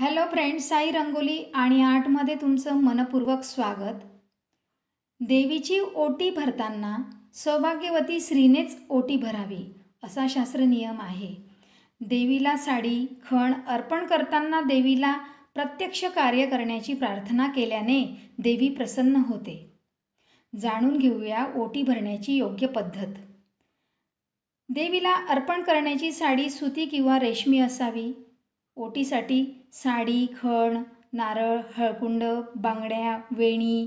hello friends Sai rangoli आणि आर्टमध्ये तुमचं मनपूर्वक स्वागत देवीची ओटी भरताना सौभाग्यवती स्त्रीनेच ओटी भरावी असा शास्त्र नियम आहे देवीला साडी खण अर्पण करताना देवीला प्रत्यक्ष कार्य करण्याची प्रार्थना केल्याने देवी प्रसन्न होते जाणून घेऊया ओटी भरण्याची योग्य पद्धत देवीला अर्पण करण्याची साडी सुती किंवा रेशमी असावी ओटीसाठी साडी खण नारळ हळकुंड बांगड्या वेणी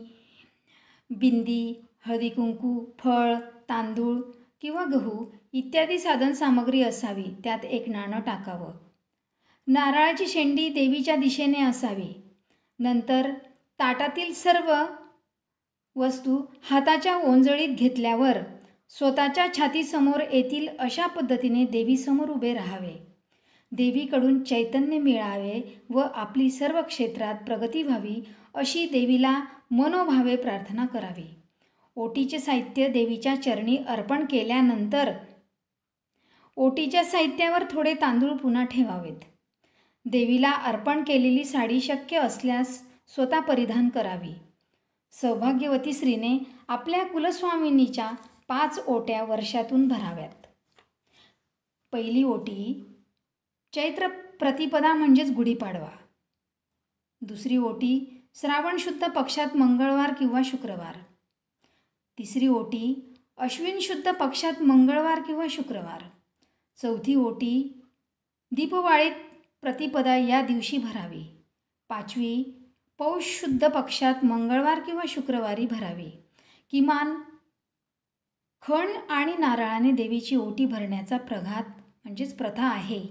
बिंदी हळदी कुंकू फळ तांदूळ किंवा गहू इत्यादी साधन सामग्री असावी त्यात एक नाणं टाकावं नारळाची शेंडी देवीच्या दिशेने असावी नंतर ताटातील सर्व वस्तू हाताच्या ओंजळीत घेतल्यावर स्वतःच्या छातीसमोर येतील अशा पद्धतीने देवीसमोर उभे राहावे देवीकडून चैतन्य मिळावे व आपली सर्व क्षेत्रात प्रगती व्हावी अशी देवीला मनोभावे प्रार्थना करावी ओटीचे साहित्य देवीच्या चरणी अर्पण केल्यानंतर ओटीच्या साहित्यावर थोडे तांदूळ पुन्हा ठेवावेत देवीला अर्पण केलेली साडी शक्य असल्यास स्वतः परिधान करावी सौभाग्यवती स्त्रीने आपल्या कुलस्वामिनीच्या पाच ओट्या वर्षातून भराव्यात पहिली ओटी चैत्र प्रतिपदा म्हणजेच गुढीपाडवा दुसरी ओटी श्रावण शुद्ध पक्षात मंगळवार किंवा शुक्रवार तिसरी ओटी अश्विन शुद्ध पक्षात मंगळवार किंवा शुक्रवार चौथी ओटी दीपवाळीत प्रतिपदा या दिवशी भरावी पाचवी पौष शुद्ध पक्षात मंगळवार किंवा शुक्रवारी भरावी किमान खण आणि नारळाने देवीची ओटी भरण्याचा प्रघात म्हणजेच प्रथा आहे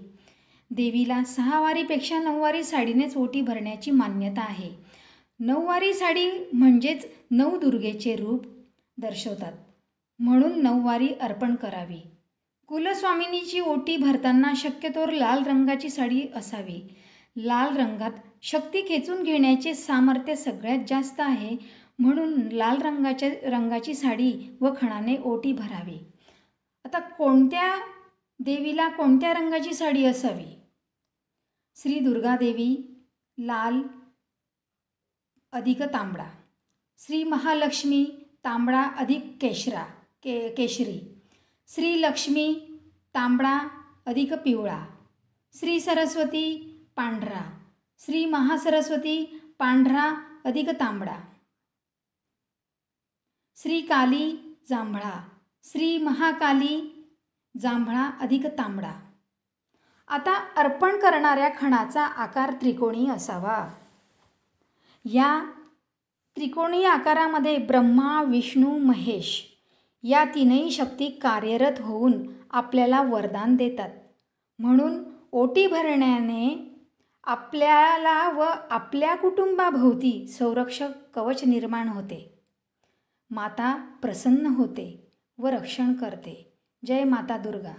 देवीला सहावारीपेक्षा नऊवारी साडीनेच ओटी भरण्याची मान्यता आहे नऊवारी साडी म्हणजेच नऊ रूप दर्शवतात म्हणून नऊवारी अर्पण करावी कुलस्वामिनीची ओटी भरताना शक्यतोर लाल रंगाची साडी असावी लाल रंगात शक्ती खेचून घेण्याचे सामर्थ्य सगळ्यात जास्त आहे म्हणून लाल रंगाच्या रंगाची साडी व खणाने ओटी भरावी आता कोणत्या देवीला कोणत्या रंगाची साडी असावी श्री दुर्गा देवी लाल अधिक तांबडा श्री महालक्ष्मी तांबडा अधिक केशरा के केशरी श्री लक्ष्मी तांबडा अधिक पिवळा श्री सरस्वती पांढरा श्री महासरस्वती पांढरा अधिक तांबडा श्री काली जांभळा श्री महाकाली जांभळा अधिक तांबडा आता अर्पण करणाऱ्या खणाचा आकार त्रिकोणी असावा या त्रिकोणी आकारामध्ये ब्रह्मा विष्णू महेश या तीनही शक्ती कार्यरत होऊन आपल्याला वरदान देतात म्हणून ओटी भरण्याने आपल्याला व आपल्या कुटुंबाभोवती संरक्षक कवच निर्माण होते माता प्रसन्न होते व रक्षण करते જય માતા દુર્ગા